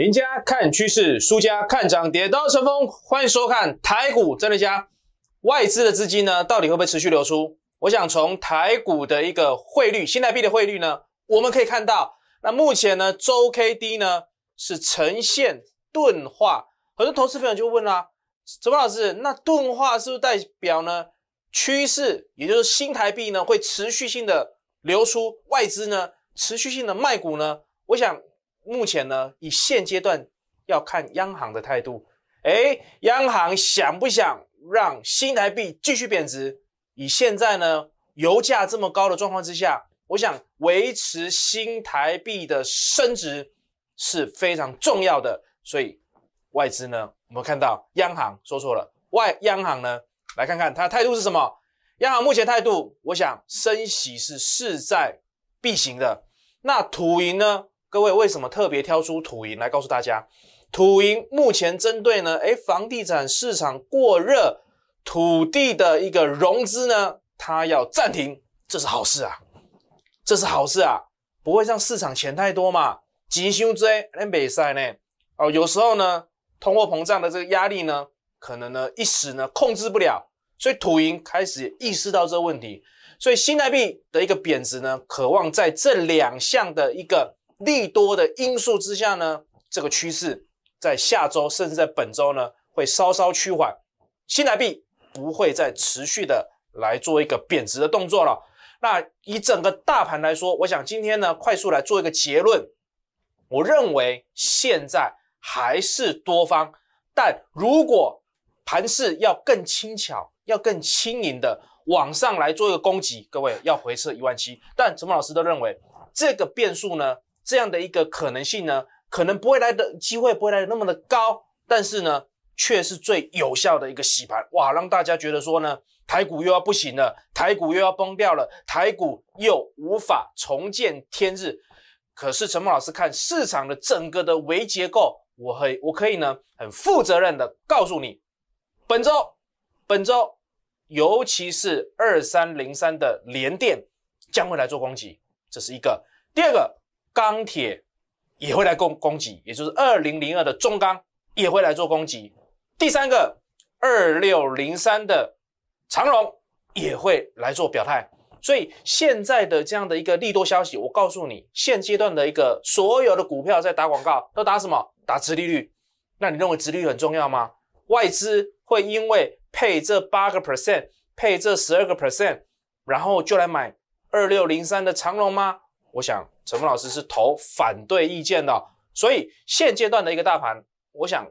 赢家看趋势，输家看涨跌。刀成风，欢迎收看台股真的家。外资的资金呢，到底会不会持续流出？我想从台股的一个汇率，新台币的汇率呢，我们可以看到，那目前呢，周 K D 呢是呈现钝化。很多投资朋友就问啦，陈发老师，那钝化是不是代表呢趋势，也就是新台币呢会持续性的流出外资呢，持续性的卖股呢？我想。目前呢，以现阶段要看央行的态度。哎，央行想不想让新台币继续贬值？以现在呢油价这么高的状况之下，我想维持新台币的升值是非常重要的。所以外资呢，我们看到央行说错了。外央行呢，来看看它的态度是什么？央行目前态度，我想升息是势在必行的。那土银呢？各位为什么特别挑出土银来告诉大家？土银目前针对呢？哎，房地产市场过热，土地的一个融资呢，它要暂停，这是好事啊，这是好事啊，不会让市场钱太多嘛？吉凶之呢？哦，有时候呢，通货膨胀的这个压力呢，可能呢一时呢控制不了，所以土银开始意识到这问题，所以新台币的一个贬值呢，渴望在这两项的一个。利多的因素之下呢，这个趋势在下周甚至在本周呢会稍稍趋缓，新台币不会再持续的来做一个贬值的动作了。那以整个大盘来说，我想今天呢快速来做一个结论，我认为现在还是多方，但如果盘势要更轻巧、要更轻盈的往上来做一个攻击，各位要回撤一万七。但陈茂老师都认为这个变数呢。这样的一个可能性呢，可能不会来的机会不会来的那么的高，但是呢，却是最有效的一个洗盘哇，让大家觉得说呢，台股又要不行了，台股又要崩掉了，台股又无法重见天日。可是陈梦老师看市场的整个的微结构，我以我可以呢，很负责任的告诉你，本周本周尤其是二三零三的联电将会来做攻击，这是一个。第二个。钢铁也会来供供给，也就是二零零二的中钢也会来做供给。第三个，二六零三的长荣也会来做表态。所以现在的这样的一个利多消息，我告诉你，现阶段的一个所有的股票在打广告，都打什么？打殖利率。那你认为殖利率很重要吗？外资会因为配这八个 percent，配这十二个 percent，然后就来买二六零三的长荣吗？我想。陈鹏老师是投反对意见的，所以现阶段的一个大盘，我想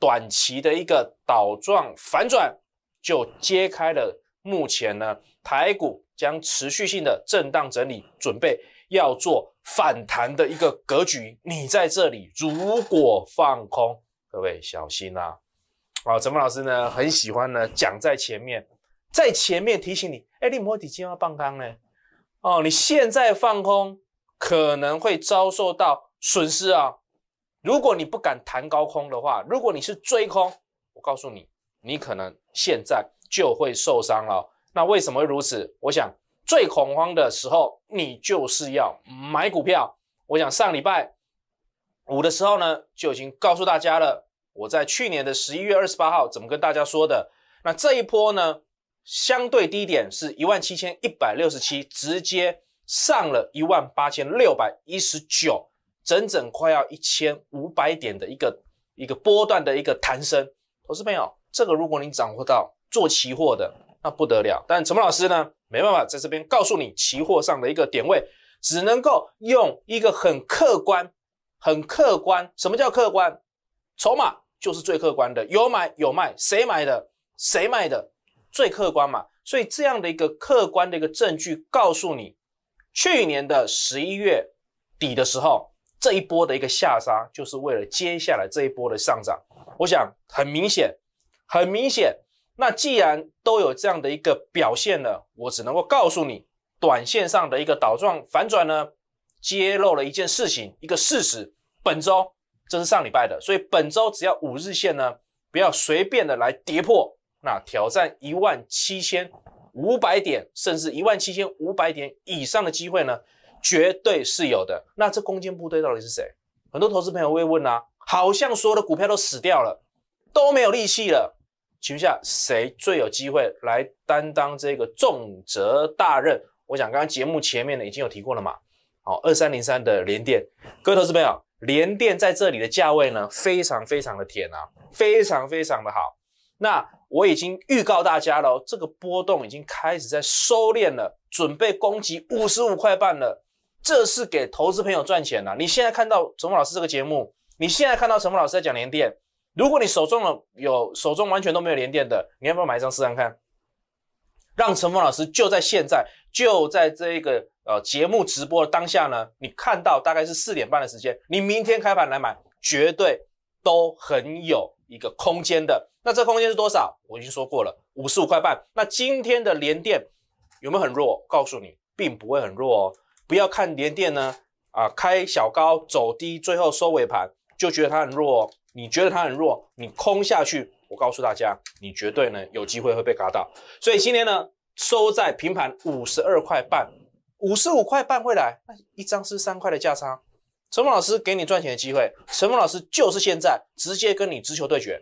短期的一个倒状反转就揭开了。目前呢，台股将持续性的震荡整理，准备要做反弹的一个格局。你在这里如果放空，各位小心啦！哦，陈鹏老师呢很喜欢呢讲在前面，在前面提醒你，哎，你摩底金要放空呢？哦，你现在放空。可能会遭受到损失啊！如果你不敢谈高空的话，如果你是追空，我告诉你，你可能现在就会受伤了。那为什么会如此？我想最恐慌的时候，你就是要买股票。我想上礼拜五的时候呢，就已经告诉大家了。我在去年的十一月二十八号怎么跟大家说的？那这一波呢，相对低点是一万七千一百六十七，直接。上了一万八千六百一十九，整整快要一千五百点的一个一个波段的一个弹升，我资朋友，这个如果你掌握到做期货的，那不得了。但陈老师呢，没办法在这边告诉你期货上的一个点位，只能够用一个很客观、很客观。什么叫客观？筹码就是最客观的，有买有卖，谁买的谁卖的最客观嘛。所以这样的一个客观的一个证据告诉你。去年的十一月底的时候，这一波的一个下杀，就是为了接下来这一波的上涨。我想很明显，很明显，那既然都有这样的一个表现了，我只能够告诉你，短线上的一个倒状反转呢，揭露了一件事情，一个事实。本周，这是上礼拜的，所以本周只要五日线呢，不要随便的来跌破，那挑战一万七千。五百点，甚至一万七千五百点以上的机会呢，绝对是有的。那这攻坚部队到底是谁？很多投资朋友会问啊，好像所有的股票都死掉了，都没有力气了，请问下谁最有机会来担当这个重责大任？我想刚刚节目前面呢已经有提过了嘛。好，二三零三的联电，各位投资朋友，联电在这里的价位呢，非常非常的甜啊，非常非常的好。那。我已经预告大家了，这个波动已经开始在收敛了，准备攻击五十五块半了。这是给投资朋友赚钱了。你现在看到陈峰老师这个节目，你现在看到陈峰老师在讲连电。如果你手中了有手中完全都没有连电的，你要不要买一张试看？让陈峰老师就在现在，就在这个呃节目直播的当下呢，你看到大概是四点半的时间，你明天开盘来买，绝对都很有。一个空间的，那这空间是多少？我已经说过了，五十五块半。那今天的连电有没有很弱？告诉你，并不会很弱哦。不要看连电呢，啊，开小高走低，最后收尾盘就觉得它很弱。哦。你觉得它很弱，你空下去，我告诉大家，你绝对呢有机会会被嘎到。所以今天呢收在平盘五十二块半，五十五块半会来，一张是三块的价差。陈峰老师给你赚钱的机会，陈峰老师就是现在直接跟你直球对决，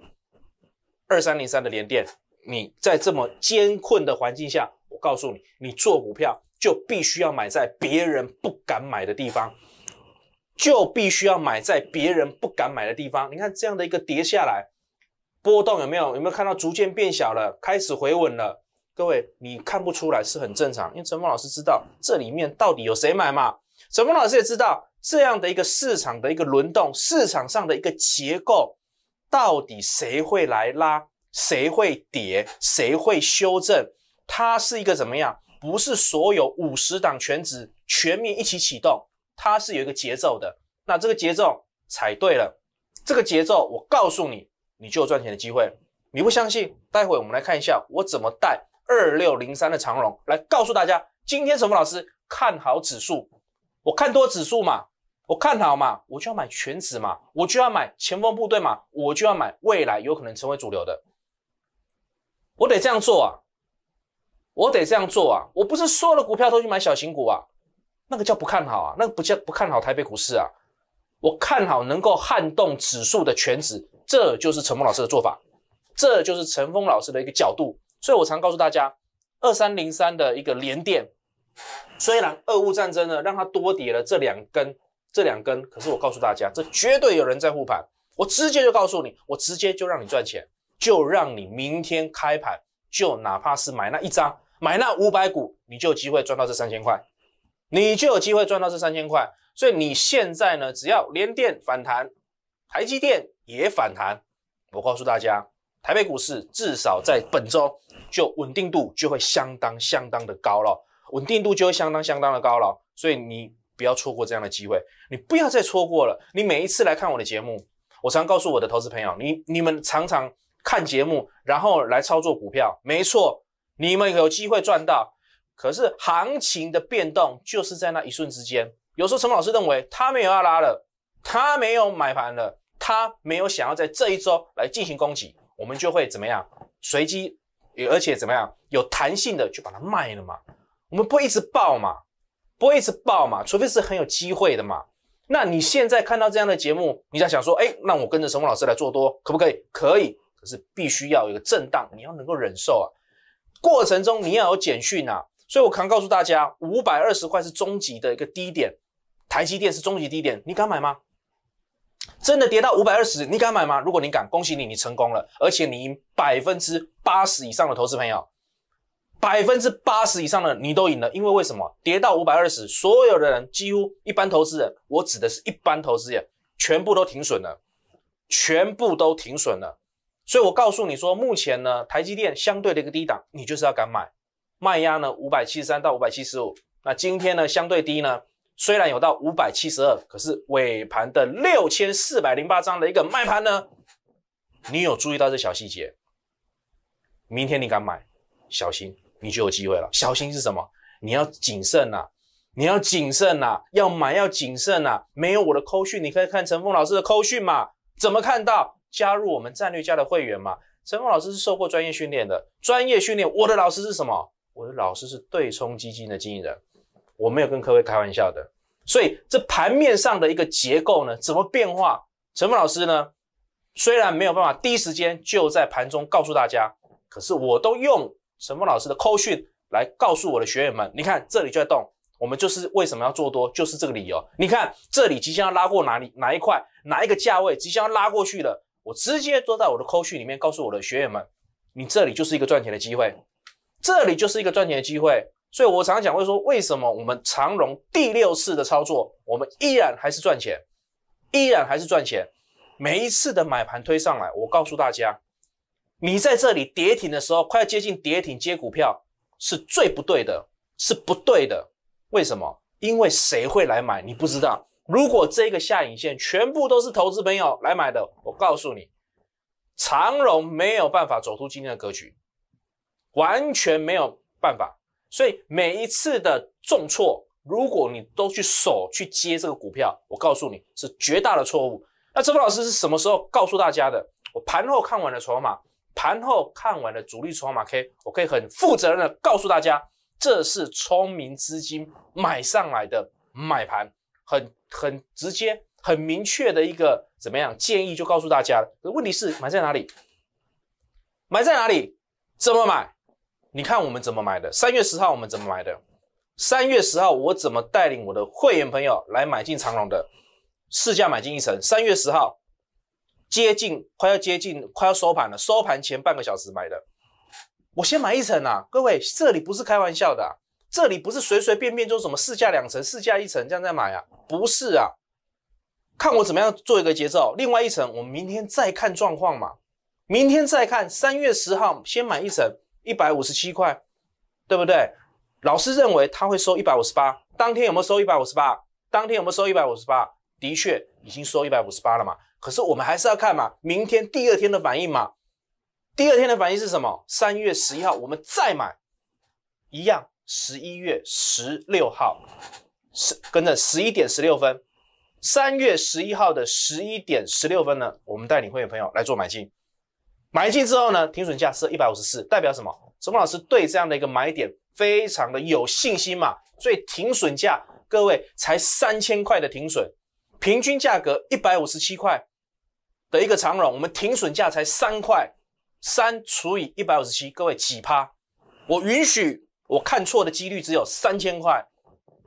二三零三的连电，你在这么艰困的环境下，我告诉你，你做股票就必须要买在别人不敢买的地方，就必须要买在别人不敢买的地方。你看这样的一个跌下来，波动有没有？有没有看到逐渐变小了，开始回稳了？各位，你看不出来是很正常，因为陈峰老师知道这里面到底有谁买嘛，陈峰老师也知道。这样的一个市场的一个轮动，市场上的一个结构，到底谁会来拉，谁会跌，谁会修正？它是一个怎么样？不是所有五十档全指全面一起启动，它是有一个节奏的。那这个节奏踩对了，这个节奏我告诉你，你就有赚钱的机会。你不相信？待会我们来看一下我怎么带二六零三的长龙来告诉大家，今天什么老师看好指数，我看多指数嘛。我看好嘛，我就要买全指嘛，我就要买前锋部队嘛，我就要买未来有可能成为主流的，我得这样做啊，我得这样做啊，我不是所有的股票都去买小型股啊，那个叫不看好啊，那个不叫不看好台北股市啊，我看好能够撼动指数的全指，这就是陈峰老师的做法，这就是陈峰老师的一个角度，所以我常告诉大家，二三零三的一个连电，虽然俄乌战争呢让它多跌了这两根。这两根，可是我告诉大家，这绝对有人在护盘。我直接就告诉你，我直接就让你赚钱，就让你明天开盘，就哪怕是买那一张，买那五百股，你就有机会赚到这三千块，你就有机会赚到这三千块。所以你现在呢，只要连电反弹，台积电也反弹，我告诉大家，台北股市至少在本周就稳定度就会相当相当的高了，稳定度就会相当相当的高了。所以你。不要错过这样的机会，你不要再错过了。你每一次来看我的节目，我常告诉我的投资朋友，你你们常常看节目，然后来操作股票，没错，你们有机会赚到。可是行情的变动就是在那一瞬之间。有时候陈老师认为他没有要拉了，他没有买盘了，他没有想要在这一周来进行攻击，我们就会怎么样？随机，而且怎么样？有弹性的就把它卖了嘛，我们不一直爆嘛。不会一直爆嘛？除非是很有机会的嘛。那你现在看到这样的节目，你在想说，哎，那我跟着陈峰老师来做多，可不可以？可以，可是必须要有一个震荡，你要能够忍受啊。过程中你要有减讯啊。所以我常告诉大家，五百二十块是终极的一个低点，台积电是终极低点，你敢买吗？真的跌到五百二十，你敢买吗？如果你敢，恭喜你，你成功了，而且你百分之八十以上的投资朋友。百分之八十以上的你都赢了，因为为什么跌到五百二十，所有的人几乎一般投资人，我指的是一般投资人，全部都停损了，全部都停损了。所以我告诉你说，目前呢，台积电相对的一个低档，你就是要敢买。卖压呢，五百七十三到五百七十五。那今天呢，相对低呢，虽然有到五百七十二，可是尾盘的六千四百零八张的一个卖盘呢，你有注意到这小细节？明天你敢买，小心。你就有机会了。小心是什么？你要谨慎呐，你要谨慎呐，要买要谨慎呐。没有我的扣讯，你可以看陈峰老师的扣讯嘛？怎么看到？加入我们战略家的会员嘛。陈峰老师是受过专业训练的，专业训练。我的老师是什么？我的老师是对冲基金的经理人。我没有跟各位开玩笑的。所以这盘面上的一个结构呢，怎么变化？陈峰老师呢，虽然没有办法第一时间就在盘中告诉大家，可是我都用。沈峰老师的扣讯来告诉我的学员们，你看这里就在动，我们就是为什么要做多，就是这个理由。你看这里即将要拉过哪里哪一块哪一个价位，即将要拉过去了，我直接坐在我的扣讯里面告诉我的学员们，你这里就是一个赚钱的机会，这里就是一个赚钱的机会。所以我常常讲会说，为什么我们长荣第六次的操作，我们依然还是赚钱，依然还是赚钱。每一次的买盘推上来，我告诉大家。你在这里跌停的时候，快要接近跌停接股票是最不对的，是不对的。为什么？因为谁会来买？你不知道。如果这个下影线全部都是投资朋友来买的，我告诉你，长荣没有办法走出今天的格局，完全没有办法。所以每一次的重挫，如果你都去守去接这个股票，我告诉你是绝大的错误。那周老师是什么时候告诉大家的？我盘后看完了筹码。盘后看完了主力筹码，K，我可以很负责任的告诉大家，这是聪明资金买上来的买盘，很很直接、很明确的一个怎么样建议，就告诉大家。问题是买在哪里？买在哪里？怎么买？你看我们怎么买的？三月十号我们怎么买的？三月十号我怎么带领我的会员朋友来买进长隆的市价买进一层？三月十号。接近快要接近快要收盘了，收盘前半个小时买的，我先买一层啊，各位这里不是开玩笑的，这里不是随随便便就什么试价两层、试价一层这样再买啊，不是啊，看我怎么样做一个节奏，另外一层我们明天再看状况嘛，明天再看，三月十号先买一层一百五十七块，对不对？老师认为他会收一百五十八，当天有没有收一百五十八？当天有没有收一百五十八？的确已经收一百五十八了嘛。可是我们还是要看嘛，明天、第二天的反应嘛。第二天的反应是什么？三月十一号我们再买，一样。十一月十六号，十跟着十一点十六分。三月十一号的十一点十六分呢，我们带领会员朋友来做买进。买进之后呢，停损价设一百五十四，代表什么？陈峰老师对这样的一个买点非常的有信心嘛，所以停损价各位才三千块的停损。平均价格一百五十七块的一个长龙，我们停损价才三块，三除以一百五十七，各位几趴？我允许我看错的几率只有三千块。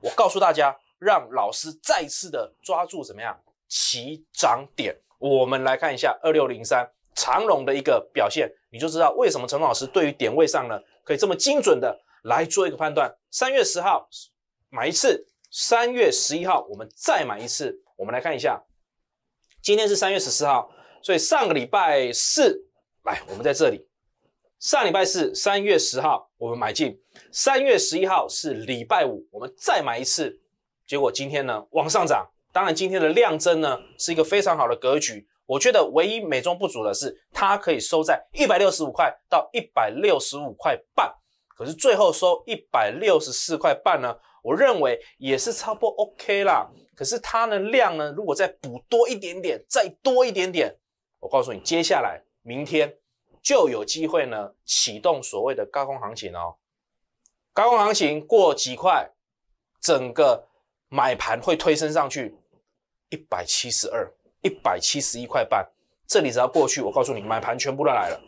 我告诉大家，让老师再次的抓住怎么样起涨点？我们来看一下二六零三长龙的一个表现，你就知道为什么陈老师对于点位上呢可以这么精准的来做一个判断。三月十号买一次，三月十一号我们再买一次。我们来看一下，今天是三月十四号，所以上个礼拜四来，我们在这里，上礼拜四三月十号我们买进，三月十一号是礼拜五，我们再买一次，结果今天呢往上涨，当然今天的量增呢是一个非常好的格局，我觉得唯一美中不足的是，它可以收在一百六十五块到一百六十五块半。可是最后收一百六十四块半呢，我认为也是差不多 OK 啦。可是它的量呢，如果再补多一点点，再多一点点，我告诉你，接下来明天就有机会呢启动所谓的高空行情哦。高空行情过几块，整个买盘会推升上去，一百七十二、一百七十一块半，这里只要过去，我告诉你，买盘全部都来了。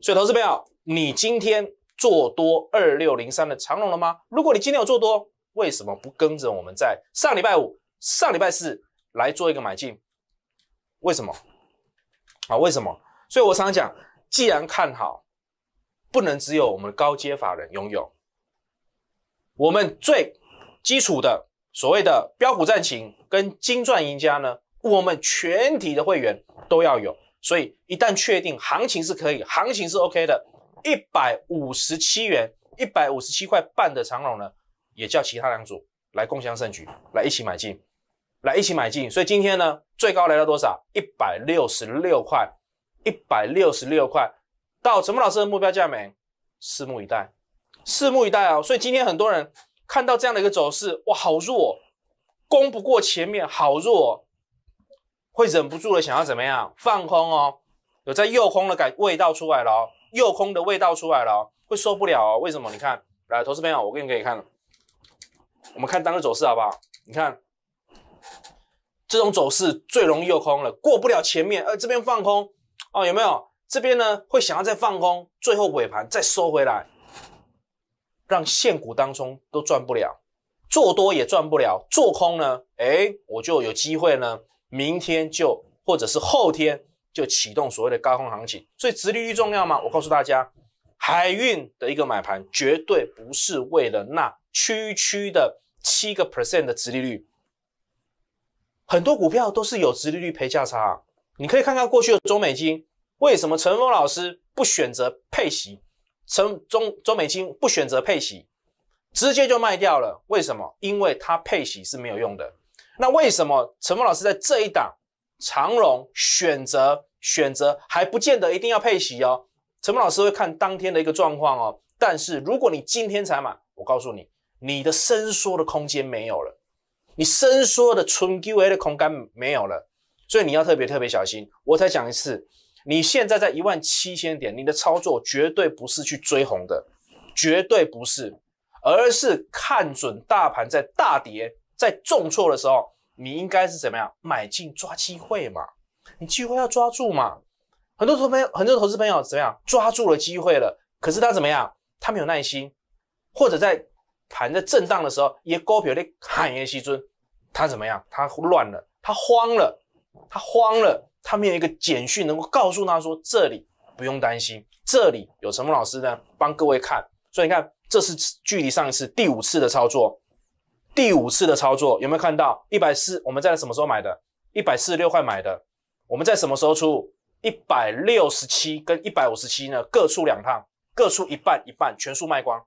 所以，投资朋友，你今天。做多二六零三的长龙了吗？如果你今天有做多，为什么不跟着我们在上礼拜五、上礼拜四来做一个买进？为什么？啊，为什么？所以我常常讲，既然看好，不能只有我们高阶法人拥有。我们最基础的所谓的标普战情跟金钻赢家呢，我们全体的会员都要有。所以一旦确定行情是可以，行情是 OK 的。一百五十七元，一百五十七块半的长龙呢，也叫其他两组来共享胜局，来一起买进，来一起买进。所以今天呢，最高来到多少？一百六十六块，一百六十六块，到陈木老师的目标价没？拭目以待，拭目以待啊！所以今天很多人看到这样的一个走势，哇，好弱，攻不过前面，好弱，会忍不住的想要怎么样放空哦？有在诱空的感味道出来了哦。诱空的味道出来了，会受不了哦。为什么？你看，来，投资朋友，我给你可以看，我们看当日走势好不好？你看，这种走势最容易诱空了，过不了前面，呃，这边放空哦，有没有？这边呢，会想要再放空，最后尾盘再收回来，让现股当中都赚不了，做多也赚不了，做空呢，哎，我就有机会呢，明天就或者是后天。就启动所谓的高空行情，所以殖利率重要吗？我告诉大家，海运的一个买盘绝对不是为了那区区的七个 percent 的殖利率。很多股票都是有殖利率赔价差，你可以看看过去的中美金，为什么陈峰老师不选择配息？陈中中美金不选择配息，直接就卖掉了。为什么？因为它配息是没有用的。那为什么陈峰老师在这一档？长龙选择选择还不见得一定要配息哦，陈峰老师会看当天的一个状况哦。但是如果你今天才买，我告诉你，你的伸缩的空间没有了，你伸缩的纯 Q A 的空间没有了，所以你要特别特别小心。我再讲一次，你现在在一万七千点，你的操作绝对不是去追红的，绝对不是，而是看准大盘在大跌、在重挫的时候。你应该是怎么样买进抓机会嘛？你机会要抓住嘛？很多投朋友，很多投资朋友怎么样抓住了机会了？可是他怎么样？他没有耐心，或者在盘在震荡的时候，也高股票在喊一些尊，他怎么样？他乱了，他慌了，他慌了，他没有一个简讯能够告诉他说这里不用担心，这里有陈峰老师呢帮各位看。所以你看，这是距离上一次第五次的操作。第五次的操作有没有看到？一百四，我们在什么时候买的？一百四十六块买的。我们在什么时候出？一百六十七跟一百五十七呢？各出两趟，各出一半，一半全数卖光。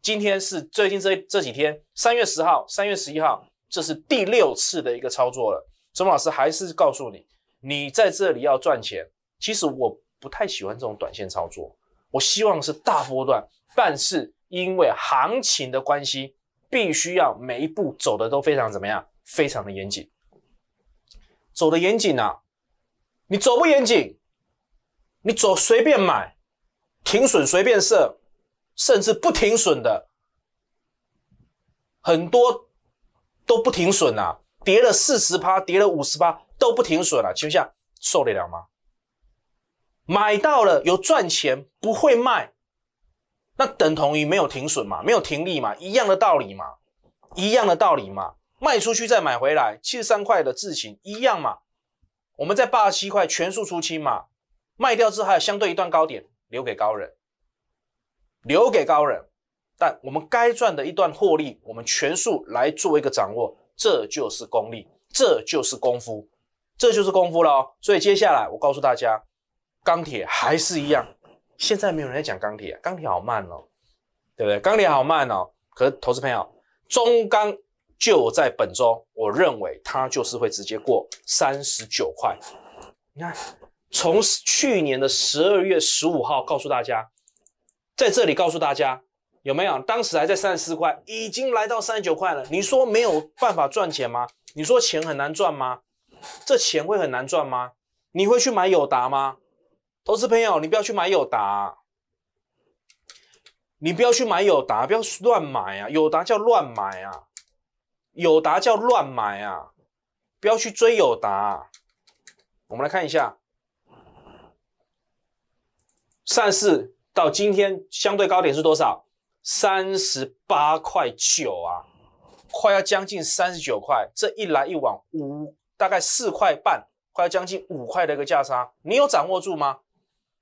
今天是最近这这几天，三月十号、三月十一号，这是第六次的一个操作了。钟老师还是告诉你，你在这里要赚钱。其实我不太喜欢这种短线操作，我希望是大波段，但是因为行情的关系。必须要每一步走的都非常怎么样？非常的严谨，走的严谨啊！你走不严谨，你走随便买，停损随便设，甚至不停损的，很多都不停损啊！跌了四十趴，跌了五十趴，都不停损了，问下受得了吗？买到了有赚钱，不会卖。那等同于没有停损嘛，没有停利嘛，一样的道理嘛，一样的道理嘛。卖出去再买回来，七十三块的字形一样嘛。我们在八十七块全数出清嘛，卖掉之后还有相对一段高点留给高人，留给高人。但我们该赚的一段获利，我们全数来做一个掌握，这就是功力，这就是功夫，这就是功夫喽。所以接下来我告诉大家，钢铁还是一样。现在没有人在讲钢铁，钢铁好慢哦，对不对？钢铁好慢哦。可是投资朋友，中钢就在本周，我认为它就是会直接过三十九块。你看，从去年的十二月十五号，告诉大家，在这里告诉大家，有没有？当时还在三十四块，已经来到三十九块了。你说没有办法赚钱吗？你说钱很难赚吗？这钱会很难赚吗？你会去买友达吗？投资朋友，你不要去买友达，你不要去买友达，不要乱买啊！友达叫乱买啊，友达叫乱买啊，不要去追友达。我们来看一下，上市到今天相对高点是多少？三十八块九啊，快要将近三十九块。这一来一往五，大概四块半，快要将近五块的一个价差，你有掌握住吗？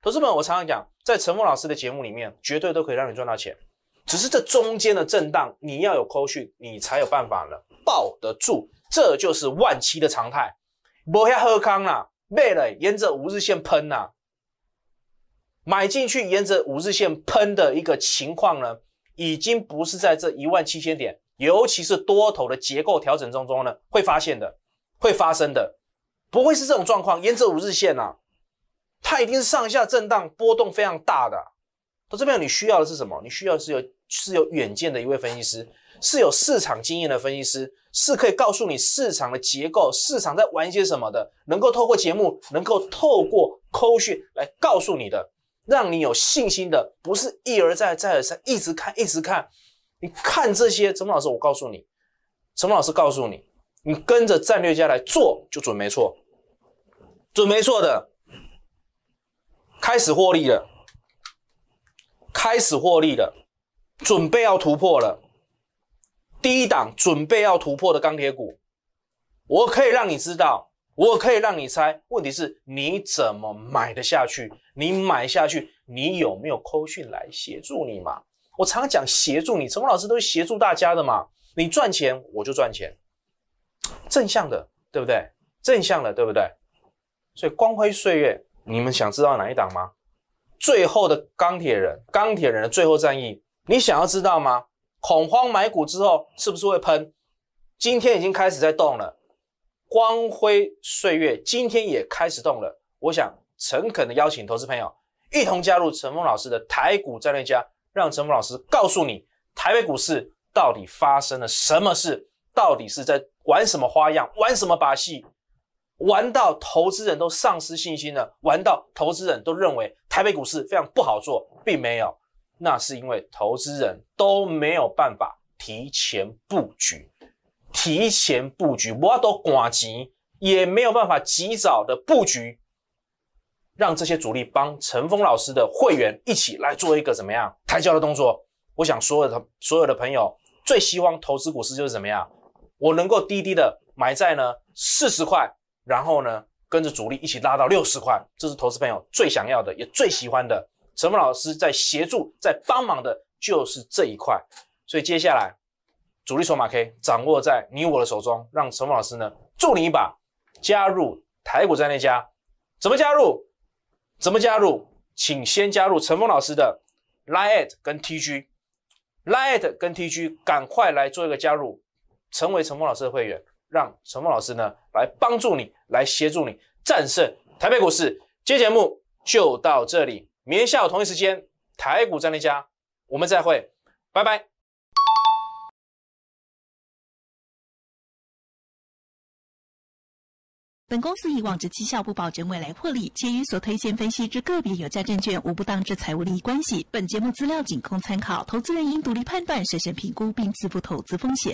同志们，我常常讲，在陈峰老师的节目里面，绝对都可以让你赚到钱。只是这中间的震荡，你要有扣序，你才有办法了，抱得住。这就是万七的常态。不要喝康了，背了，沿着五日线喷呐，买进去沿着五日线喷的一个情况呢，已经不是在这一万七千点，尤其是多头的结构调整中中呢，会发现的，会发生的，不会是这种状况，沿着五日线呐。它一定是上下震荡、波动非常大的。那这边你需要的是什么？你需要是有是有远见的一位分析师，是有市场经验的分析师，是可以告诉你市场的结构、市场在玩一些什么的，能够透过节目、能够透过剖析来告诉你的，让你有信心的。不是一而再、再而三、一直看、一直看。你看这些，陈老师，我告诉你，陈老师告诉你，你跟着战略家来做就准没错，准没错的。开始获利了，开始获利了，准备要突破了。第一档准备要突破的钢铁股，我可以让你知道，我可以让你猜。问题是，你怎么买得下去？你买下去，你有没有扣讯来协助你嘛？我常讲协助你，陈老师都协助大家的嘛。你赚钱，我就赚钱，正向的，对不对？正向的，对不对？所以光辉岁月。你们想知道哪一档吗？最后的钢铁人，钢铁人的最后战役，你想要知道吗？恐慌买股之后是不是会喷？今天已经开始在动了，光辉岁月今天也开始动了。我想诚恳的邀请投资朋友，一同加入陈峰老师的台股战略家，让陈峰老师告诉你台北股市到底发生了什么事，到底是在玩什么花样，玩什么把戏。玩到投资人都丧失信心了，玩到投资人都认为台北股市非常不好做，并没有，那是因为投资人都没有办法提前布局，提前布局，我都寡集，也没有办法及早的布局，让这些主力帮陈峰老师的会员一起来做一个怎么样抬轿的动作。我想所有的所有的朋友最希望投资股市就是怎么样，我能够低低的埋在呢四十块。然后呢，跟着主力一起拉到六十块，这是投资朋友最想要的，也最喜欢的。陈峰老师在协助，在帮忙的，就是这一块。所以接下来，主力筹码可以掌握在你我的手中，让陈峰老师呢助你一把，加入台股战那家，怎么加入？怎么加入？请先加入陈峰老师的 Lite 跟 TG，Lite 跟 TG，赶快来做一个加入，成为陈峰老师的会员。让陈峰老师呢来帮助你，来协助你战胜台北股市。今天节目就到这里，明天下午同一时间《台股战力家》，我们再会，拜拜。本公司以往之绩效不保证未来获利，且与所推荐分析之个别有价证券无不当之财务利益关系。本节目资料仅供参考，投资人应独立判断、审慎评估并自负投资风险。